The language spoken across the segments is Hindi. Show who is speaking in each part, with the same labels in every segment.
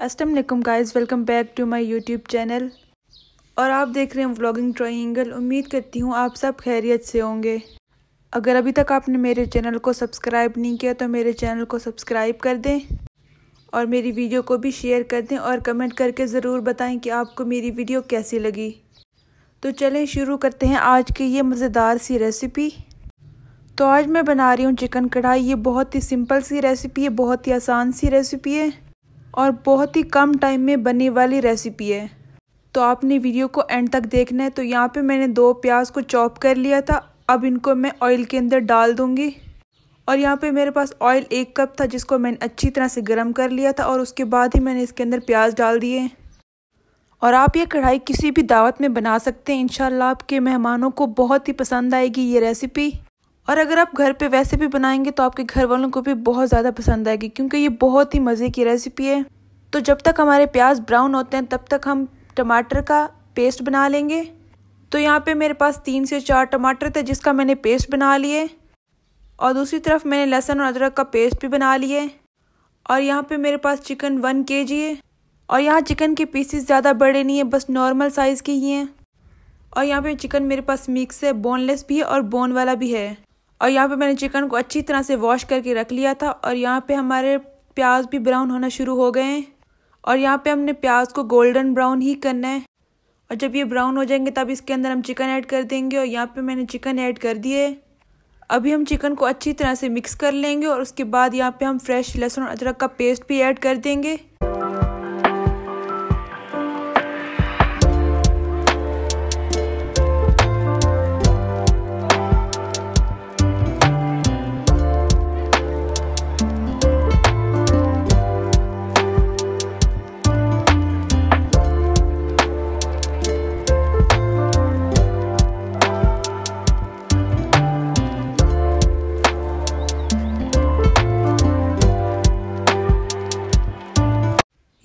Speaker 1: Aslam guys welcome back to my YouTube channel और आप देख रहे हैं व्लॉगिंग ट्राइंगल उम्मीद करती हूँ आप सब खैरियत से होंगे अगर अभी तक आपने मेरे चैनल को सब्सक्राइब नहीं किया तो मेरे चैनल को सब्सक्राइब कर दें और मेरी वीडियो को भी शेयर कर दें और कमेंट करके ज़रूर बताएं कि आपको मेरी वीडियो कैसी लगी तो चलें शुरू करते हैं आज की ये मज़ेदार सी रेसिपी तो आज मैं बना रही हूँ चिकन कढ़ाई ये बहुत ही सिंपल सी रेसिपी है बहुत ही आसान सी रेसिपी है और बहुत ही कम टाइम में बनने वाली रेसिपी है तो आपने वीडियो को एंड तक देखना है तो यहाँ पे मैंने दो प्याज को चॉप कर लिया था अब इनको मैं ऑयल के अंदर डाल दूँगी और यहाँ पे मेरे पास ऑयल एक कप था जिसको मैंने अच्छी तरह से गर्म कर लिया था और उसके बाद ही मैंने इसके अंदर प्याज डाल दिए और आप ये कढ़ाई किसी भी दावत में बना सकते हैं इन आपके मेहमानों को बहुत ही पसंद आएगी ये रेसिपी और अगर आप घर पे वैसे भी बनाएंगे तो आपके घर वालों को भी बहुत ज़्यादा पसंद आएगी क्योंकि ये बहुत ही मज़े की रेसिपी है तो जब तक हमारे प्याज ब्राउन होते हैं तब तक हम टमाटर का पेस्ट बना लेंगे तो यहाँ पे मेरे पास तीन से चार टमाटर थे जिसका मैंने पेस्ट बना लिए और दूसरी तरफ मैंने लहसुन और अदरक का पेस्ट भी बना लिए और यहाँ पर मेरे पास चिकन वन के जी है और यहाँ चिकन के पीसीस ज़्यादा बड़े नहीं हैं बस नॉर्मल साइज़ के ही हैं और यहाँ पे चिकन मेरे पास मिक्स है बोनलेस भी है और बोन वाला भी है और यहाँ पे मैंने चिकन को अच्छी तरह से वॉश करके रख लिया था और यहाँ पे हमारे प्याज भी ब्राउन होना शुरू हो गए हैं और यहाँ पे हमने प्याज को गोल्डन ब्राउन ही करना है और जब ये ब्राउन हो जाएंगे तब इसके अंदर हम चिकन ऐड कर देंगे और यहाँ पे मैंने चिकन ऐड कर दिए अभी हम चिकन को अच्छी तरह से मिक्स कर लेंगे और उसके बाद यहाँ पर हम फ्रेश लहसुन अदरक का पेस्ट भी ऐड कर देंगे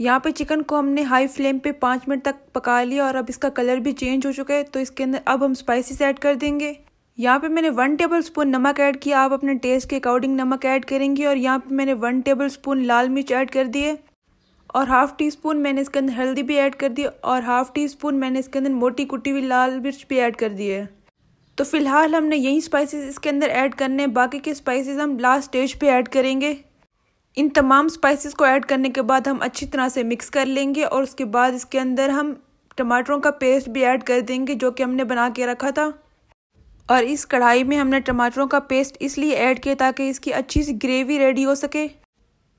Speaker 1: यहाँ पे चिकन को हमने हाई फ्लेम पे पाँच मिनट तक पका लिया और अब इसका कलर भी चेंज हो चुका है तो इसके अंदर अब हम स्पाइसिस ऐड कर देंगे यहाँ पे मैंने वन टेबल स्पून नमक ऐड किया आप अपने टेस्ट के अकॉर्डिंग नमक ऐड करेंगे और यहाँ पे मैंने वन टेबल स्पून लाल मिर्च ऐड कर दिए और हाफ़ टी स्पून मैंने इसके अंदर हल्दी भी ऐड कर दी और हाफ़ टी स्पून मैंने इसके अंदर मोटी कुटी हुई लाल मिर्च भी ऐड कर दी है तो फिलहाल हमने यही स्पाइसेस इसके अंदर ऐड करने हैं बाकी के स्पाइसेस हम लास्ट स्टेज पे ऐड करेंगे इन तमाम स्पाइसेस को ऐड करने के बाद हम अच्छी तरह से मिक्स कर लेंगे और उसके बाद इसके अंदर हम टमाटरों का पेस्ट भी ऐड कर देंगे जो कि हमने बना के रखा था और इस कढ़ाई में हमने टमाटरों का पेस्ट इसलिए ऐड किया ताकि इसकी अच्छी सी ग्रेवी रेडी हो सके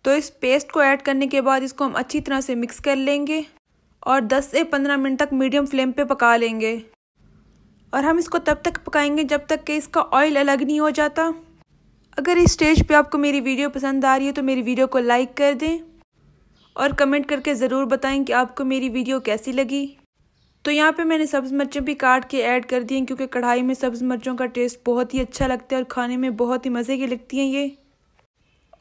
Speaker 1: तो इस पेस्ट को ऐड करने के बाद इसको हम अच्छी तरह से मिक्स कर लेंगे और 10 से 15 मिनट तक मीडियम फ्लेम पे पका लेंगे और हम इसको तब तक पकाएंगे जब तक कि इसका ऑयल अलग नहीं हो जाता अगर इस स्टेज पे आपको मेरी वीडियो पसंद आ रही है तो मेरी वीडियो को लाइक कर दें और कमेंट करके ज़रूर बताएं कि आपको मेरी वीडियो कैसी लगी तो यहाँ पे मैंने सब्ज़ मिर्चें भी काट के ऐड कर दी हैं क्योंकि कढ़ाई में सब्ज़ मिर्चों का टेस्ट बहुत ही अच्छा लगता है और खाने में बहुत ही मज़े की लगती हैं ये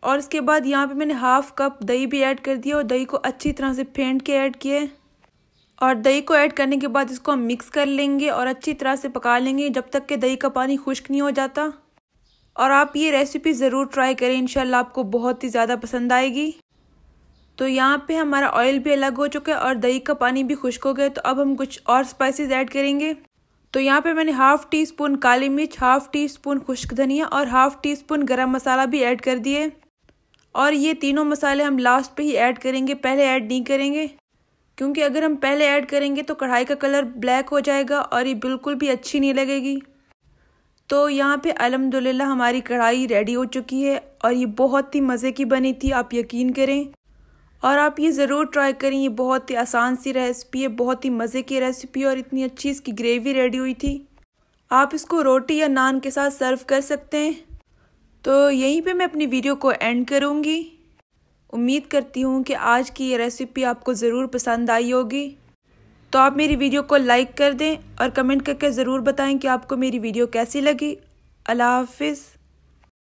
Speaker 1: और इसके बाद यहाँ पर मैंने हाफ़ कप दही भी ऐड कर दिया और दही को अच्छी तरह से फेंट के ऐड किया और दही को ऐड करने के बाद इसको हम मिक्स कर लेंगे और अच्छी तरह से पका लेंगे जब तक कि दही का पानी खुश्क नहीं हो जाता और आप ये रेसिपी ज़रूर ट्राई करें इन आपको बहुत ही ज़्यादा पसंद आएगी तो यहाँ पे हमारा ऑयल भी अलग हो चुका है और दही का पानी भी खुश्क हो गया तो अब हम कुछ और स्पाइसेस ऐड करेंगे तो यहाँ पे मैंने हाफ़ टी स्पून काली मिर्च हाफ़ टी स्पून खुश्क धनिया और हाफ़ टी स्पून गर्म मसाला भी ऐड कर दिए और ये तीनों मसाले हम लास्ट पे ही ऐड करेंगे पहले ऐड नहीं करेंगे क्योंकि अगर हम पहले ऐड करेंगे तो कढ़ाई का कलर ब्लैक हो जाएगा और ये बिल्कुल भी अच्छी नहीं लगेगी तो यहाँ पे अलहमदिल्ला हमारी कढ़ाई रेडी हो चुकी है और ये बहुत ही मज़े की बनी थी आप यकीन करें और आप ये ज़रूर ट्राई करें ये बहुत ही आसान सी रेसिपी है बहुत ही मज़े की रेसिपी और इतनी अच्छी इसकी ग्रेवी रेडी हुई थी आप इसको रोटी या नान के साथ सर्व कर सकते हैं तो यहीं पे मैं अपनी वीडियो को एंड करूँगी उम्मीद करती हूँ कि आज की ये रेसिपी आपको ज़रूर पसंद आई होगी तो आप मेरी वीडियो को लाइक कर दें और कमेंट करके ज़रूर बताएं कि आपको मेरी वीडियो कैसी लगी अल्लाह हाफिज़